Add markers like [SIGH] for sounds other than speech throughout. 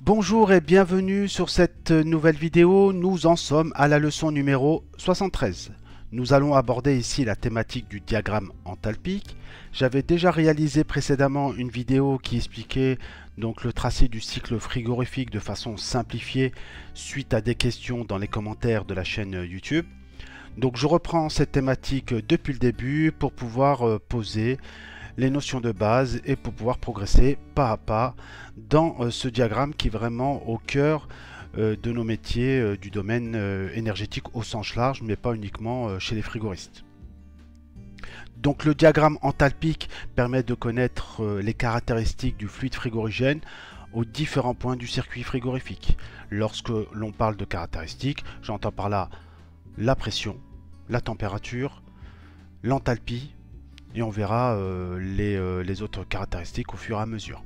Bonjour et bienvenue sur cette nouvelle vidéo, nous en sommes à la leçon numéro 73. Nous allons aborder ici la thématique du diagramme enthalpique. J'avais déjà réalisé précédemment une vidéo qui expliquait donc le tracé du cycle frigorifique de façon simplifiée suite à des questions dans les commentaires de la chaîne YouTube. Donc je reprends cette thématique depuis le début pour pouvoir euh, poser les notions de base et pour pouvoir progresser pas à pas dans euh, ce diagramme qui est vraiment au cœur euh, de nos métiers euh, du domaine euh, énergétique au sens large, mais pas uniquement chez les frigoristes. Donc le diagramme enthalpique permet de connaître les caractéristiques du fluide frigorigène aux différents points du circuit frigorifique. Lorsque l'on parle de caractéristiques, j'entends par là la pression, la température, l'enthalpie, et on verra les autres caractéristiques au fur et à mesure.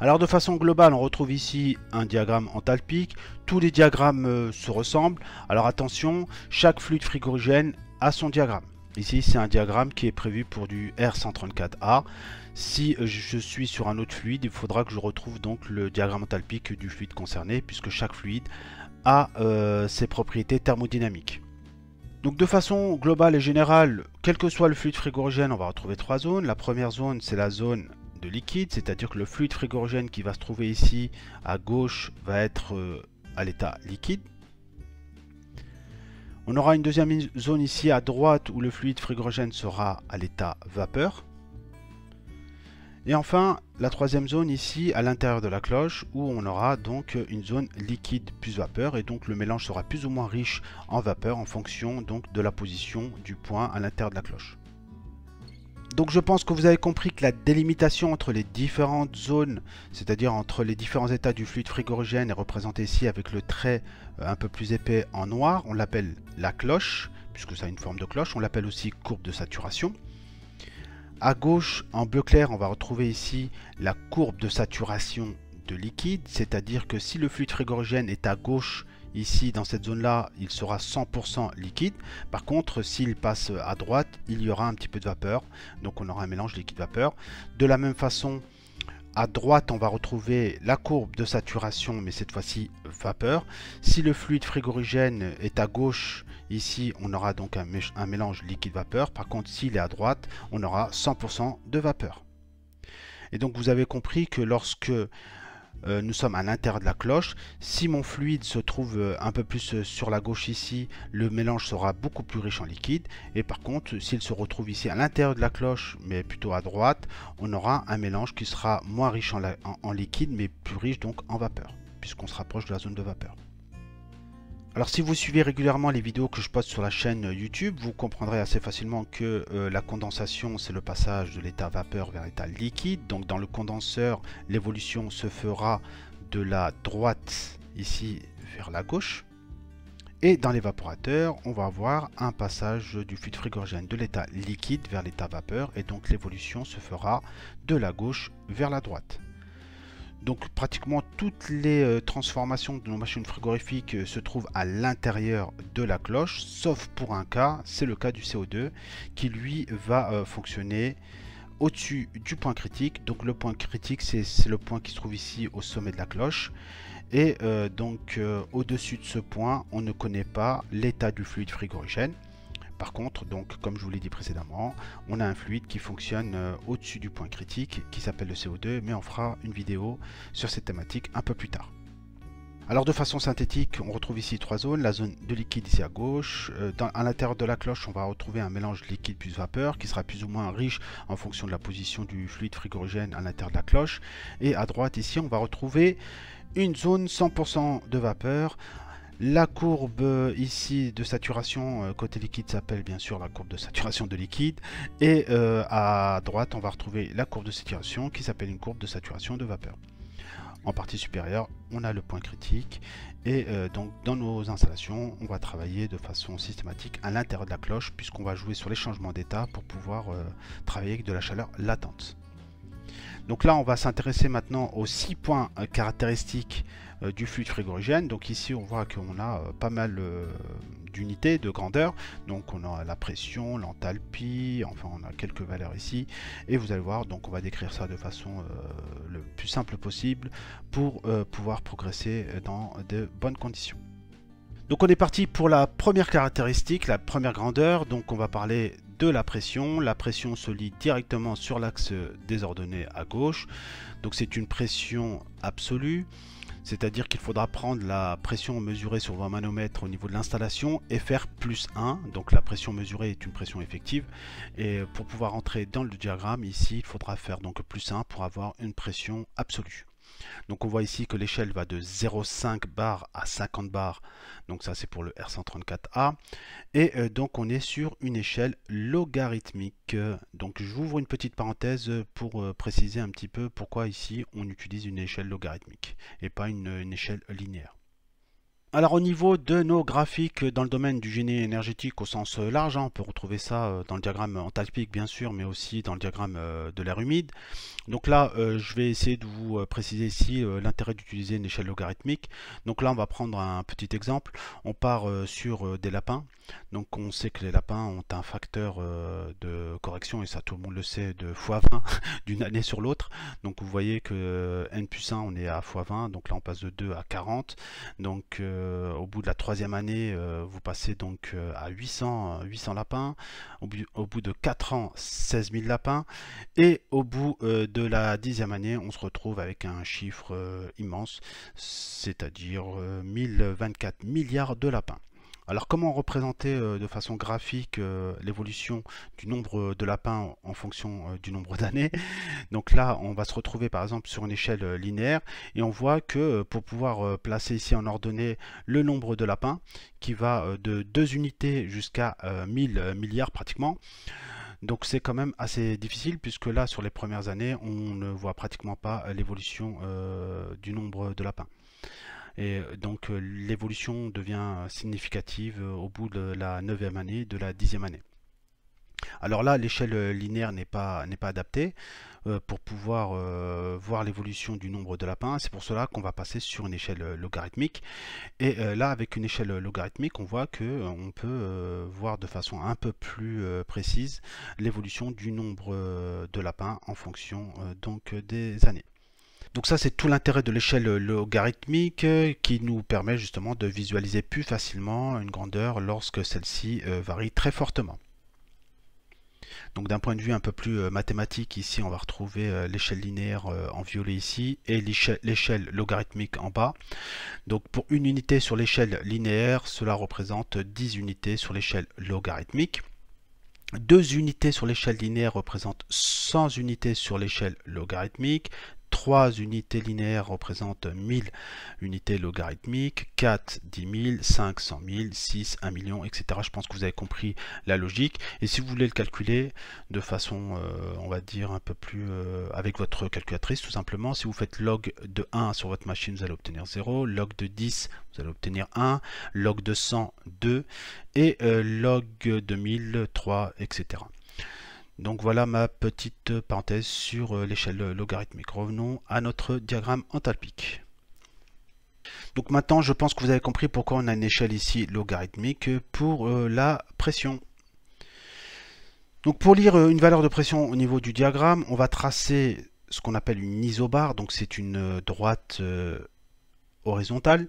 Alors de façon globale, on retrouve ici un diagramme enthalpique. Tous les diagrammes euh, se ressemblent. Alors attention, chaque fluide frigorigène a son diagramme. Ici, c'est un diagramme qui est prévu pour du R134A. Si euh, je suis sur un autre fluide, il faudra que je retrouve donc le diagramme enthalpique du fluide concerné, puisque chaque fluide a euh, ses propriétés thermodynamiques. Donc de façon globale et générale, quel que soit le fluide frigorigène, on va retrouver trois zones. La première zone, c'est la zone liquide, c'est-à-dire que le fluide frigorigène qui va se trouver ici à gauche va être euh, à l'état liquide. On aura une deuxième zone ici à droite où le fluide frigorigène sera à l'état vapeur. Et enfin, la troisième zone ici à l'intérieur de la cloche où on aura donc une zone liquide plus vapeur et donc le mélange sera plus ou moins riche en vapeur en fonction donc de la position du point à l'intérieur de la cloche. Donc je pense que vous avez compris que la délimitation entre les différentes zones, c'est-à-dire entre les différents états du fluide frigorigène est représentée ici avec le trait euh, un peu plus épais en noir. On l'appelle la cloche, puisque ça a une forme de cloche. On l'appelle aussi courbe de saturation. À gauche, en bleu clair, on va retrouver ici la courbe de saturation de liquide, c'est-à-dire que si le fluide frigorigène est à gauche Ici, dans cette zone-là, il sera 100% liquide. Par contre, s'il passe à droite, il y aura un petit peu de vapeur. Donc on aura un mélange liquide-vapeur. De la même façon, à droite, on va retrouver la courbe de saturation, mais cette fois-ci vapeur. Si le fluide frigorigène est à gauche, ici, on aura donc un, un mélange liquide-vapeur. Par contre, s'il est à droite, on aura 100% de vapeur. Et donc, vous avez compris que lorsque euh, nous sommes à l'intérieur de la cloche. Si mon fluide se trouve euh, un peu plus euh, sur la gauche ici, le mélange sera beaucoup plus riche en liquide. Et par contre, s'il se retrouve ici à l'intérieur de la cloche, mais plutôt à droite, on aura un mélange qui sera moins riche en, en liquide, mais plus riche donc en vapeur, puisqu'on se rapproche de la zone de vapeur. Alors si vous suivez régulièrement les vidéos que je poste sur la chaîne euh, YouTube, vous comprendrez assez facilement que euh, la condensation c'est le passage de l'état vapeur vers l'état liquide. Donc dans le condenseur, l'évolution se fera de la droite ici vers la gauche. Et dans l'évaporateur, on va avoir un passage du fluide frigorigène de l'état liquide vers l'état vapeur et donc l'évolution se fera de la gauche vers la droite. Donc pratiquement toutes les euh, transformations de nos machines frigorifiques euh, se trouvent à l'intérieur de la cloche, sauf pour un cas, c'est le cas du CO2, qui lui va euh, fonctionner au-dessus du point critique. Donc le point critique, c'est le point qui se trouve ici au sommet de la cloche. Et donc au-dessus de ce point, on ne connaît pas l'état du fluide frigorigène. Par contre, donc, comme je vous l'ai dit précédemment, on a un fluide qui fonctionne euh, au-dessus du point critique qui s'appelle le CO2, mais on fera une vidéo sur cette thématique un peu plus tard. Alors de façon synthétique, on retrouve ici trois zones. La zone de liquide ici à gauche. Euh, à l'intérieur de la cloche, on va retrouver un mélange liquide plus vapeur qui sera plus ou moins riche en fonction de la position du fluide frigorigène à l'intérieur de la cloche. Et à droite ici, on va retrouver une zone 100% de vapeur la courbe euh, ici de saturation euh, côté liquide s'appelle bien sûr la courbe de saturation de liquide. Et euh, à droite, on va retrouver la courbe de saturation qui s'appelle une courbe de saturation de vapeur. En partie supérieure, on a le point critique. Et donc dans nos installations, on va travailler de façon systématique à l'intérieur de la cloche puisqu'on va jouer sur les changements d'état pour pouvoir travailler avec de la chaleur latente. Donc là, on va s'intéresser maintenant aux six points caractéristiques euh, du fluide frigorigène. Donc ici on voit qu'on a euh, pas mal euh, d'unités de grandeur. Donc on a la pression, l'enthalpie, enfin on a quelques valeurs ici. Et vous allez voir, donc on va décrire ça de façon le plus simple possible pour pouvoir progresser dans de bonnes conditions. Donc on est parti pour la première caractéristique, la première grandeur. Donc on va parler de la pression. La pression se lit directement sur l'axe désordonné à gauche. Donc c'est une pression absolue. C'est-à-dire qu'il faudra prendre la pression mesurée sur vos manomètres au niveau de l'installation et faire plus 1. Donc la pression mesurée est une pression effective. Et pour pouvoir entrer dans le diagramme, ici, il faudra faire donc plus 1 pour avoir une pression absolue. Donc on voit ici que l'échelle va de 0,5 bar à 50 bar. Donc ça c'est pour le R134A. Et euh, donc on est sur une échelle logarithmique. Donc j'ouvre une petite parenthèse pour euh, préciser un petit peu pourquoi ici on utilise une échelle logarithmique et pas une échelle linéaire. Alors au niveau de nos graphiques euh, dans le domaine du génie énergétique au sens euh, large, hein, on peut retrouver ça euh, dans le diagramme entalpique bien sûr, mais aussi dans le diagramme de l'air humide. Donc là, je vais essayer de vous préciser ici l'intérêt d'utiliser une échelle logarithmique. Donc là, on va prendre un petit exemple. On part sur des lapins. Donc on sait que les lapins ont un facteur de correction, et ça tout le monde le sait, de x20 [LAUGHS] d'une année sur l'autre. Donc vous voyez que n plus 1, on est à x20. Donc là, on passe de 2 à 40. Donc... Euh, au bout de la troisième année, euh, vous passez donc euh, à 800, 800 lapins. Au, au bout de 4 ans, 16 000 lapins. Et au bout de la dixième année, on se retrouve avec un chiffre immense, c'est-à-dire 1024 milliards de lapins. Alors comment représenter euh, de façon graphique euh, l'évolution du nombre euh, de lapins en fonction du nombre [LAUGHS] d'années Donc là, on va se retrouver par exemple sur une échelle linéaire et on voit que pour pouvoir placer ici en ordonnée le nombre de lapins qui va de 2 unités jusqu'à 1000 milliards pratiquement, donc c'est quand même assez difficile puisque là sur les premières années on ne voit pratiquement pas l'évolution du nombre de lapins. Et euh, donc euh, l'évolution devient euh, significative au bout de la 9e année, de la dixième année. Alors là, l'échelle linéaire n'est pas, pas, adaptée pour pouvoir voir l'évolution du nombre de lapins. C'est pour cela qu'on va passer sur une échelle logarithmique. Et là, avec une échelle logarithmique, on voit que on peut voir de façon un peu plus précise l'évolution du nombre de lapins en fonction donc des années. Donc ça c'est tout l'intérêt de l'échelle logarithmique euh, qui nous permet justement de visualiser plus facilement une grandeur lorsque celle-ci euh, varie très fortement. Donc d'un point de vue un peu plus euh, mathématique, ici on va retrouver l'échelle linéaire en violet ici et l'échelle logarithmique en bas. Donc pour une unité sur l'échelle linéaire, cela représente 10 unités sur l'échelle logarithmique. Deux unités sur l'échelle linéaire représentent 100 unités sur l'échelle logarithmique. 3 unités linéaires représentent 1000 unités logarithmiques, 4 10 000, 5 100 000, 6 1 million, etc. Je pense que vous avez compris la logique. Et si vous voulez le calculer de façon, euh, on va dire, un peu plus euh, avec votre calculatrice, tout simplement, si vous faites log de 1 sur votre machine, vous allez obtenir 0, log de 10, vous allez obtenir 1, log de 100, 2, et euh, log de 1000, 3, etc. Donc voilà ma petite parenthèse sur euh, l'échelle euh, logarithmique. Revenons à notre diagramme entalpique. Donc maintenant, je pense que vous avez compris pourquoi on a une échelle ici logarithmique pour euh, la pression. Donc pour lire une valeur de pression au niveau du diagramme, on va tracer ce qu'on appelle une isobare, donc c'est une droite horizontale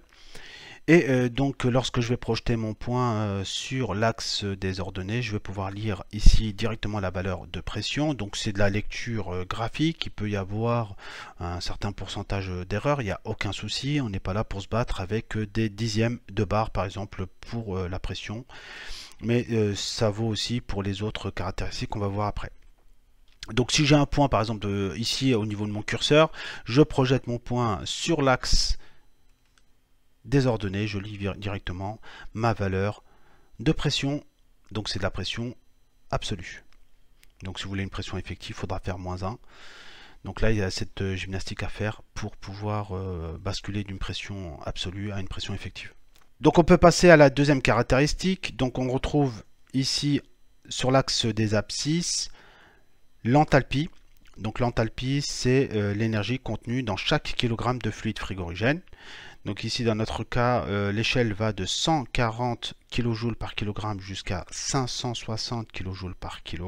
et euh, donc lorsque je vais projeter mon point euh, sur l'axe des ordonnées, je vais pouvoir lire ici directement la valeur de pression. Donc c'est de la lecture euh, graphique, il peut y avoir un certain pourcentage d'erreur, il n'y a aucun souci, on n'est pas là pour se battre avec des dixièmes de barre par exemple pour la pression. Mais ça vaut aussi pour les autres caractéristiques qu'on va voir après. Donc si j'ai un point par exemple ici au niveau de mon curseur, je projette mon point sur l'axe désordonnée, je lis directement ma valeur de pression, donc c'est de la pression absolue. Donc si vous voulez une pression effective, il faudra faire moins 1. Donc là, il y a cette euh, gymnastique à faire pour pouvoir euh, basculer d'une pression absolue à une pression effective. Donc on peut passer à la deuxième caractéristique. Donc on retrouve ici sur l'axe des abscisses l'enthalpie. Donc l'enthalpie, c'est euh, l'énergie contenue dans chaque kilogramme de fluide frigorigène. Donc ici, dans notre cas, euh, l'échelle va de 140 kJ par kg jusqu'à 560 kJ par kg.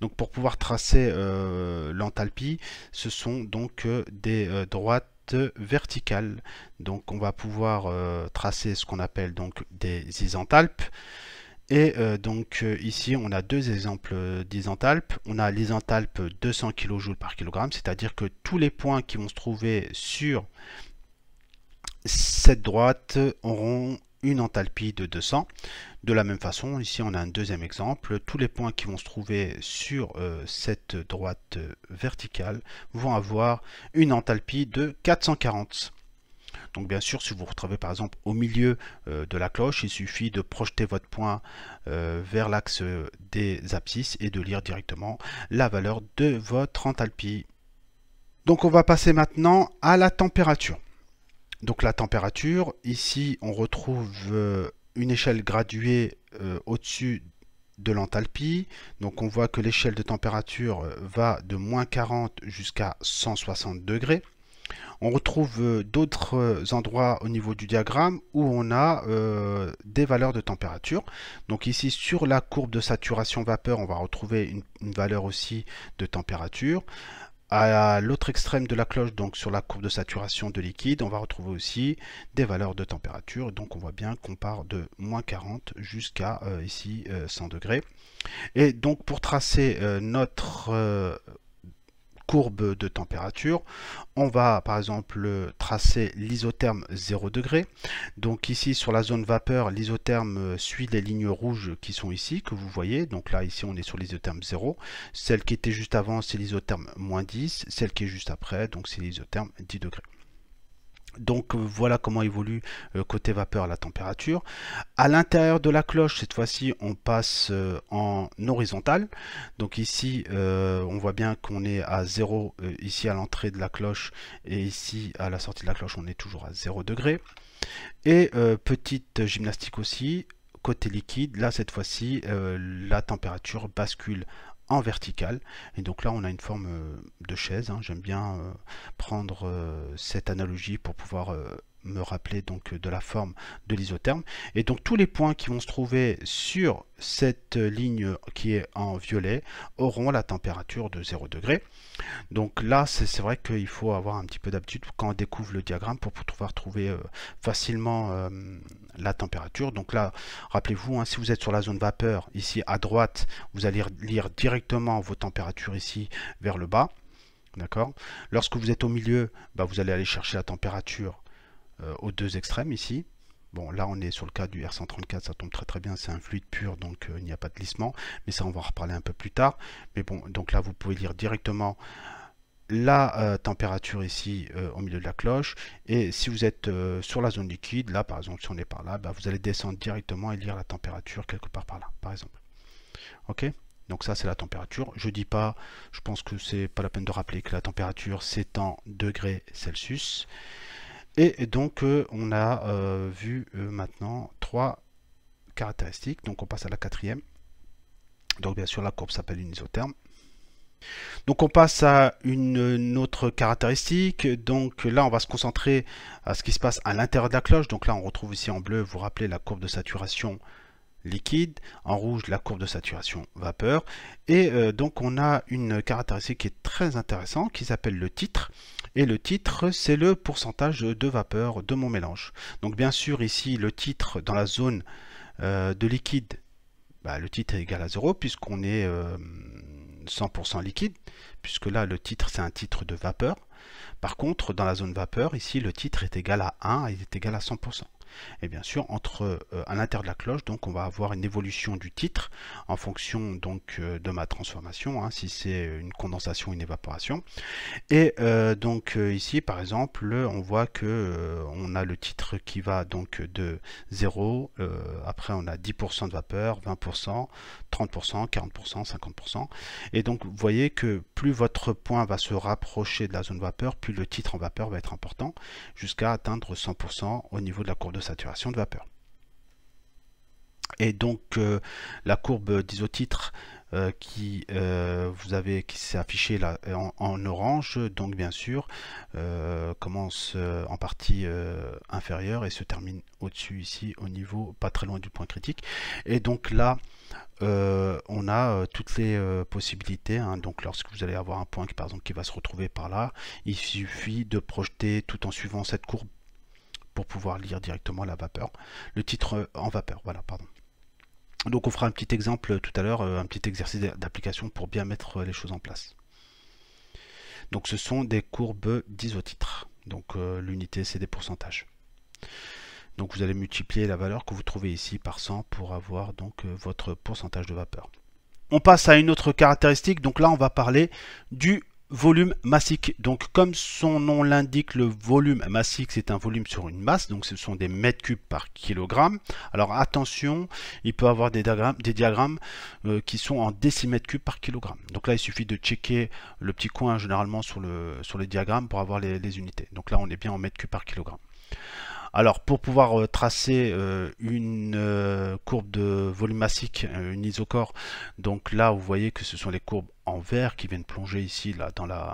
Donc pour pouvoir tracer euh, l'enthalpie, ce sont donc euh, des droites verticales. Donc on va pouvoir tracer ce qu'on appelle donc des isenthalpes. Et donc ici on a deux exemples d'isenthalpes. On a l'isenthalpe 200 kJ par kg, c'est-à-dire que tous les points qui vont se trouver sur cette droite auront une enthalpie de 200. De la même façon, ici on a un deuxième exemple. Tous les points qui vont se trouver sur euh, cette droite euh, verticale vont avoir une enthalpie de 440. Donc bien sûr, si vous vous retrouvez par exemple au milieu euh, de la cloche, il suffit de projeter votre point vers l'axe des abscisses et de lire directement la valeur de votre enthalpie. Donc on va passer maintenant à la température donc la température. Ici, on retrouve euh, une échelle graduée euh, au-dessus de l'enthalpie. Donc on voit que l'échelle de température euh, va de moins 40 jusqu'à 160 degrés. On retrouve d'autres endroits au niveau du diagramme où on a des valeurs de température. Donc ici sur la courbe de saturation vapeur, on va retrouver une valeur aussi de température. À l'autre extrême de la cloche, donc sur la courbe de saturation de liquide, on va retrouver aussi des valeurs de température. Donc on voit bien qu'on part de moins 40 jusqu'à euh, ici 100 euh, degrés. Et donc pour tracer euh, notre courbe de température. On va par exemple tracer l'isotherme 0 degré. Donc ici sur la zone vapeur, l'isotherme suit les lignes rouges qui sont ici, que vous voyez. Donc là ici on est sur l'isotherme 0. Celle qui était juste avant c'est l'isotherme moins 10. Celle qui est juste après, donc c'est l'isotherme 10 degrés. Donc euh, voilà comment évolue euh, côté vapeur la température. À l'intérieur de la cloche, cette fois-ci, on passe euh, en horizontal. Donc ici, on voit bien qu'on est à 0 ici à l'entrée de la cloche et ici à la sortie de la cloche, on est toujours à 0 degré. Et petite gymnastique aussi, côté liquide, là cette fois-ci, la température bascule en vertical. Et donc là, on a une forme euh, de chaise. Hein. J'aime bien euh, prendre euh, cette analogie pour pouvoir me rappeler donc euh, de la forme de l'isotherme. Et donc tous les points qui vont se trouver sur cette ligne qui est en violet auront la température de 0 degré. Donc là, c'est vrai qu'il faut avoir un petit peu d'habitude quand on découvre le diagramme pour pouvoir trouver euh, facilement euh, la température. Donc là, rappelez-vous, hein, si vous êtes sur la zone vapeur, ici à droite, vous allez lire directement vos températures ici vers le bas. D'accord Lorsque vous êtes au milieu, bah vous allez aller chercher la température euh, aux deux extrêmes ici. Bon, là, on est sur le cas du R134, ça tombe très très bien, c'est un fluide pur, donc euh, il n'y a pas de glissement, mais ça, on va en reparler un peu plus tard. Mais bon, donc là, vous pouvez lire directement la euh, température ici au milieu de la cloche, et si vous êtes sur la zone liquide, là, par exemple, si on est par là, bah, vous allez descendre directement et lire la température quelque part par là, par exemple. Ok donc ça c'est la température. Je dis pas, je pense que c'est pas la peine de rappeler que la température c'est en degrés Celsius. Et donc euh, on a euh, vu euh, maintenant trois caractéristiques. Donc on passe à la quatrième. Donc bien sûr la courbe s'appelle une isotherme. Donc on passe à une, autre caractéristique. Donc là on va se concentrer à ce qui se passe à l'intérieur de la cloche. Donc là on retrouve ici en bleu, vous rappelez la courbe de saturation liquide, en rouge la courbe de saturation vapeur, et euh, donc on a une caractéristique qui est très intéressante qui s'appelle le titre, et le titre c'est le pourcentage de vapeur de mon mélange. Donc bien sûr ici le titre dans la zone euh, de liquide, bah, le titre est égal à 0 puisqu'on est 100% euh, liquide, puisque là le titre c'est un titre de vapeur. Par contre dans la zone vapeur, ici le titre est égal à 1 il est égal à 100%. Et bien sûr, entre euh, à l'intérieur de la cloche, donc on va avoir une évolution du titre en fonction donc euh, de ma transformation, hein, si c'est une condensation, une évaporation. Et euh, donc ici, par exemple, on voit que on a le titre qui va donc de 0, après on a 10% de vapeur, 20%, 30%, 40%, 50%. Et donc vous voyez que plus votre point va se rapprocher de la zone vapeur, plus le titre en vapeur va être important, jusqu'à atteindre 100% au niveau de la courbe de saturation de vapeur. Et donc euh, la courbe d'isotitre euh, qui euh, vous avez qui s'est affichée là en, orange, donc bien sûr commence en partie inférieure et se termine au-dessus ici au niveau pas très loin du point critique. Et donc là on a toutes les possibilités. Hein. donc lorsque vous allez avoir un point qui par exemple qui va se retrouver par là, il suffit de projeter tout en suivant cette courbe pour pouvoir lire directement la vapeur, le titre euh, en vapeur, voilà, pardon. Donc on fera un petit exemple euh, tout à l'heure, euh, un petit exercice d'application pour bien mettre les choses en place. Donc ce sont des courbes d'isotitres, donc l'unité c'est des pourcentages. Donc vous allez multiplier la valeur que vous trouvez ici par 100 pour avoir donc votre pourcentage de vapeur. On passe à une autre caractéristique, donc là on va parler du volume massique. Donc comme son nom l'indique, le volume massique, c'est un volume sur une masse, donc ce sont des mètres cubes par kilogramme. Alors attention, il peut avoir des diagrammes, des diagrammes euh, qui sont en décimètres cubes par kilogramme. Donc là, il suffit de checker le petit coin généralement sur le, sur pour avoir les, unités. Donc là, on est bien en mètres cubes par kilogramme. Alors pour pouvoir euh, tracer euh, une courbe de volume massique, une isochore, donc là vous voyez que ce sont les courbes en vert qui viennent plonger ici là dans la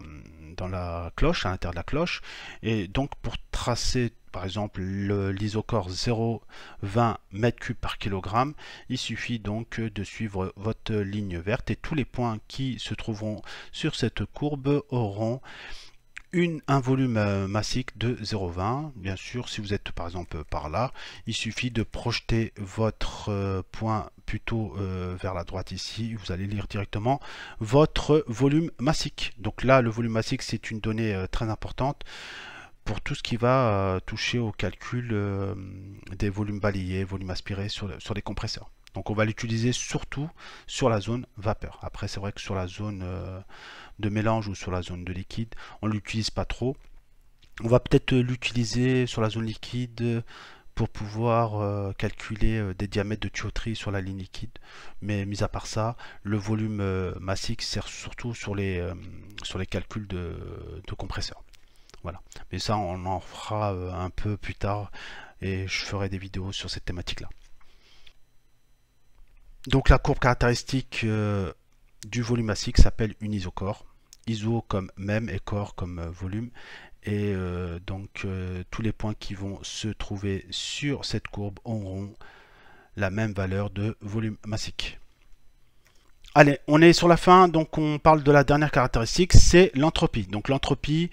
dans la cloche à l'intérieur de la cloche et donc pour tracer par exemple l'isocore 0,20 m3 par kilogramme il suffit donc de suivre votre ligne verte et tous les points qui se trouveront sur cette courbe auront une, un volume euh, massique de 0,20. Bien sûr, si vous êtes par exemple par là, il suffit de projeter votre euh, point plutôt euh, vers la droite ici, vous allez lire directement votre volume massique. Donc là, le volume massique, c'est une donnée euh, très importante pour tout ce qui va euh, toucher au calcul des volumes balayés, volumes aspirés sur, sur les compresseurs. Donc on va l'utiliser surtout sur la zone vapeur. Après c'est vrai que sur la zone de mélange ou sur la zone de liquide, on l'utilise pas trop. On va peut-être l'utiliser sur la zone liquide pour pouvoir euh, calculer euh, des diamètres de tuyauterie sur la ligne liquide. Mais mis à part ça, le volume euh, massique sert surtout sur les, sur les calculs de, compresseur. compresseurs. Voilà. Mais ça, on en fera un peu plus tard et je ferai des vidéos sur cette thématique-là. Donc la courbe caractéristique du volume massique s'appelle une isocore. ISO comme même et corps comme volume et euh, donc euh, tous les points qui vont se trouver sur cette courbe auront la même valeur de volume massique. Allez, on est sur la fin, donc on parle de la dernière caractéristique, c'est l'entropie. Donc l'entropie,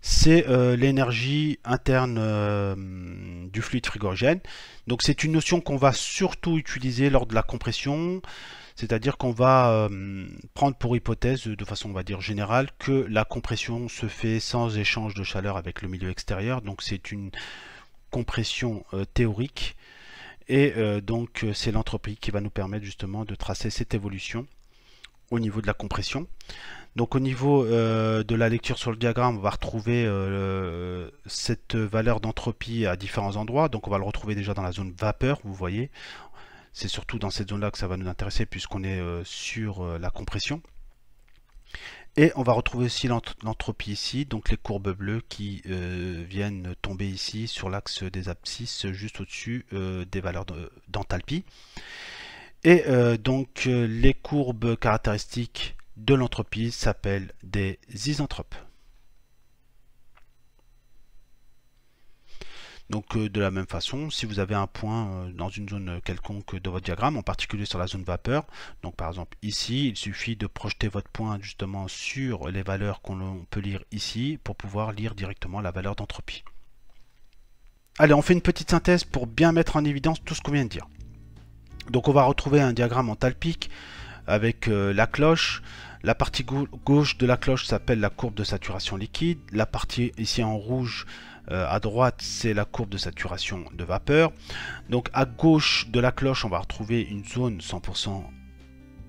c'est euh, l'énergie interne du fluide frigorigène. Donc c'est une notion qu'on va surtout utiliser lors de la compression. C'est-à-dire qu'on va euh, prendre pour hypothèse, de façon on va dire générale, que la compression se fait sans échange de chaleur avec le milieu extérieur. Donc c'est une compression euh, théorique. Et euh, donc c'est l'entropie qui va nous permettre justement de tracer cette évolution au niveau de la compression. Donc au niveau de la lecture sur le diagramme, on va retrouver cette valeur d'entropie à différents endroits. Donc on va le retrouver déjà dans la zone vapeur, vous voyez. C'est surtout dans cette zone-là que ça va nous intéresser puisqu'on est euh, sur euh, la compression. Et on va retrouver aussi l'entropie ici, donc les courbes bleues qui euh, viennent tomber ici sur l'axe des abscisses, juste au-dessus des valeurs d'enthalpie. Et donc les courbes caractéristiques de l'entropie s'appellent des isentropes. Donc euh, de la même façon, si vous avez un point euh, dans une zone euh, quelconque de votre diagramme, en particulier sur la zone vapeur, donc par exemple ici, il suffit de projeter votre point justement sur les valeurs qu'on peut lire ici pour pouvoir lire directement la valeur d'entropie. Allez, on fait une petite synthèse pour bien mettre en évidence tout ce qu'on vient de dire. Donc on va retrouver un diagramme en avec la cloche, la partie gauche de la cloche s'appelle la courbe de saturation liquide. La partie ici en rouge euh, à droite, c'est la courbe de saturation de vapeur. Donc à gauche de la cloche, on va retrouver une zone 100%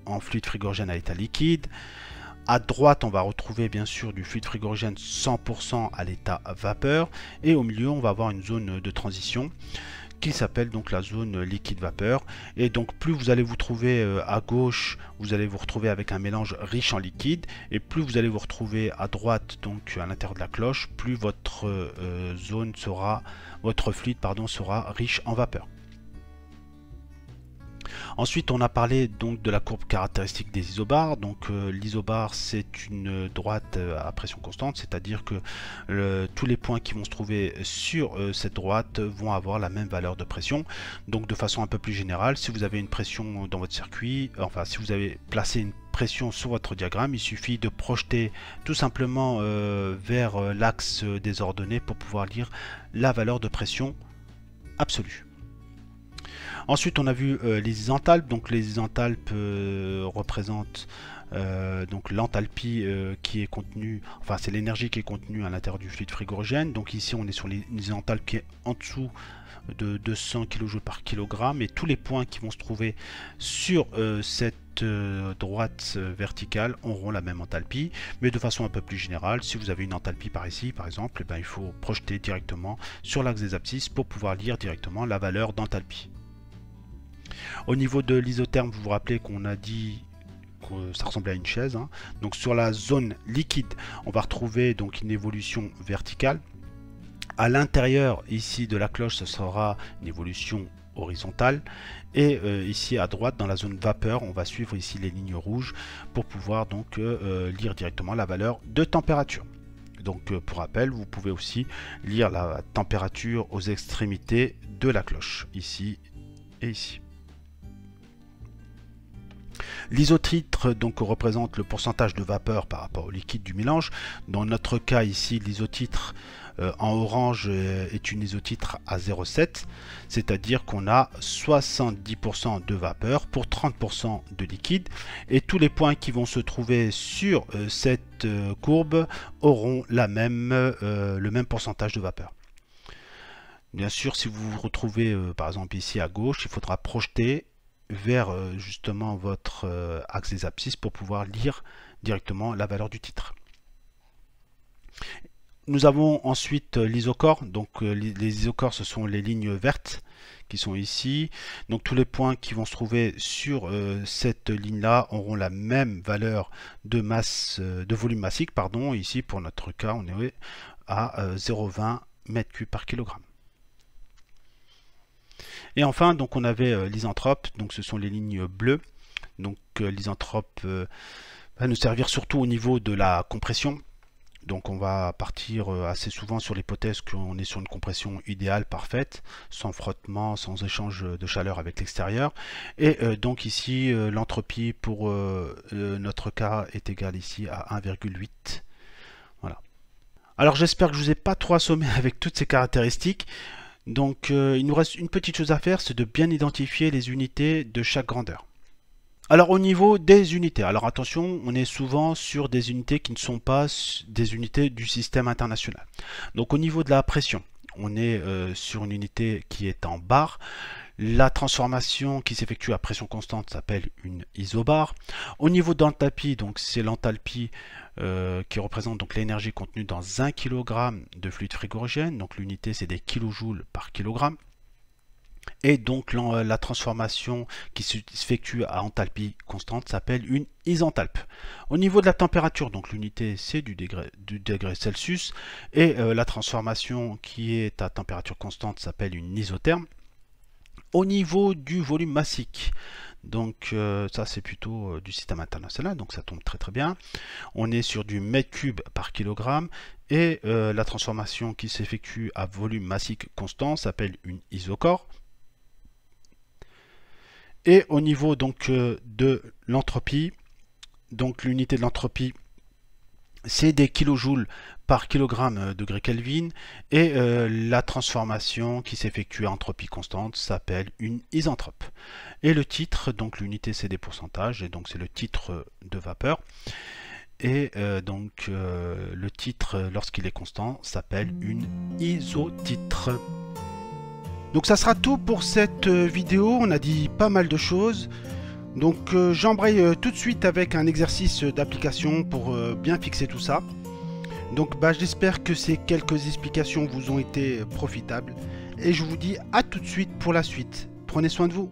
en fluide frigorigène à l'état liquide. À droite, on va retrouver bien sûr du fluide frigorigène 100% à l'état vapeur. Et au milieu, on va avoir une zone de transition qui s'appelle donc la zone liquide vapeur. Et donc plus vous allez vous trouver euh, à gauche, vous allez vous retrouver avec un mélange riche en liquide. Et plus vous allez vous retrouver à droite, donc à l'intérieur de la cloche, plus votre euh, euh, zone sera, votre fluide pardon, sera riche en vapeur. Ensuite, on a parlé donc de la courbe caractéristique des isobars. Donc euh, l'isobar, c'est une droite euh, à pression constante, c'est-à-dire que tous les points qui vont se trouver sur euh, cette droite vont avoir la même valeur de pression. Donc de façon un peu plus générale, si vous avez une pression dans votre circuit, enfin si vous avez placé une pression sur votre diagramme, il suffit de projeter tout simplement vers l'axe des ordonnées pour pouvoir lire la valeur de pression absolue. Ensuite, on a vu euh, les isenthalpes. Donc les isenthalpes euh, représentent euh, donc l'enthalpie qui est contenue, enfin c'est l'énergie qui est contenue à l'intérieur du fluide frigorigène. Donc ici on est sur les, qui est en dessous de 200 kJ par kg. et tous les points qui vont se trouver sur cette droite verticale auront la même enthalpie mais de façon un peu plus générale si vous avez une enthalpie par ici par exemple eh ben, il faut projeter directement sur l'axe des abscisses pour pouvoir lire directement la valeur d'enthalpie au niveau de l'isotherme, vous vous rappelez qu'on a dit que ça ressemblait à une chaise. Hein. Donc sur la zone liquide, on va retrouver donc une évolution verticale. À l'intérieur ici de la cloche, ce sera une évolution horizontale. Et euh, ici à droite, dans la zone vapeur, on va suivre ici les lignes rouges pour pouvoir donc euh, euh, lire directement la valeur de température. Donc pour rappel, vous pouvez aussi lire la température aux extrémités de la cloche, ici et ici. L'isotitre donc représente le pourcentage de vapeur par rapport au liquide du mélange. Dans notre cas ici, l'isotitre euh, en orange euh, est une isotitre à 0,7, c'est-à-dire qu'on a 70% de vapeur pour 30% de liquide et tous les points qui vont se trouver sur euh, cette courbe auront la même, le même pourcentage de vapeur. Bien sûr, si vous vous retrouvez par exemple ici à gauche, il faudra projeter vers euh, justement votre euh, axe des abscisses pour pouvoir lire directement la valeur du titre. Nous avons ensuite euh, l'isocore. Donc les isocores, ce sont les lignes vertes qui sont ici. Donc tous les points qui vont se trouver sur cette ligne-là auront la même valeur de masse de volume massique. Pardon. Ici, pour notre cas, on est à 0,20 m3 par kilogramme. Et enfin, donc on avait euh, l'isanthrope, donc ce sont les lignes bleues. Donc euh, l'isanthrope euh, va nous servir surtout au niveau de la compression. Donc on va partir assez souvent sur l'hypothèse qu'on est sur une compression idéale, parfaite, sans frottement, sans échange de chaleur avec l'extérieur. Et donc ici, l'entropie pour notre cas est égale ici à 1,8. Voilà. Alors j'espère que je ne vous ai pas trop assommé [LAUGHS] avec toutes ces caractéristiques. Donc euh, il nous reste une petite chose à faire, c'est de bien identifier les unités de chaque grandeur. Alors au niveau des unités, alors attention, on est souvent sur des unités qui ne sont pas des unités du système international. Donc au niveau de la pression, on est euh, sur une unité qui est en barre. La transformation qui s'effectue à pression constante s'appelle une isobare. Au niveau d'enthalpie, donc c'est l'enthalpie euh, qui représente donc l'énergie contenue dans 1 kg de fluide frigorigène. Donc l'unité c'est des kilojoules par kilogramme. Et donc euh, la transformation qui s'effectue à enthalpie constante s'appelle une isenthalpe. Au niveau de la température, donc l'unité c'est du degré, Celsius, et euh, la transformation qui est à température constante s'appelle une isotherme. Au niveau du volume massique, donc euh, ça c'est plutôt euh, du système international, donc ça tombe très très bien. On est sur du mètre cube par kilogramme et euh, la transformation qui s'effectue à volume massique constant s'appelle une isochore. Et au niveau donc de l'entropie, donc l'unité de l'entropie c'est des kilojoules par kilogramme euh, degré Kelvin et euh, la transformation qui s'effectue à entropie constante s'appelle une isentrope. Et le titre, donc l'unité c'est des pourcentages et donc c'est le titre euh, de vapeur. Et donc le titre lorsqu'il est constant s'appelle une isotitre. Donc ça sera tout pour cette vidéo, on a dit pas mal de choses. Donc euh, j'embraye euh, tout de suite avec un exercice d'application pour euh, bien fixer tout ça. Donc bah, j'espère que ces quelques explications vous ont été profitables et je vous dis à tout de suite pour la suite. Prenez soin de vous.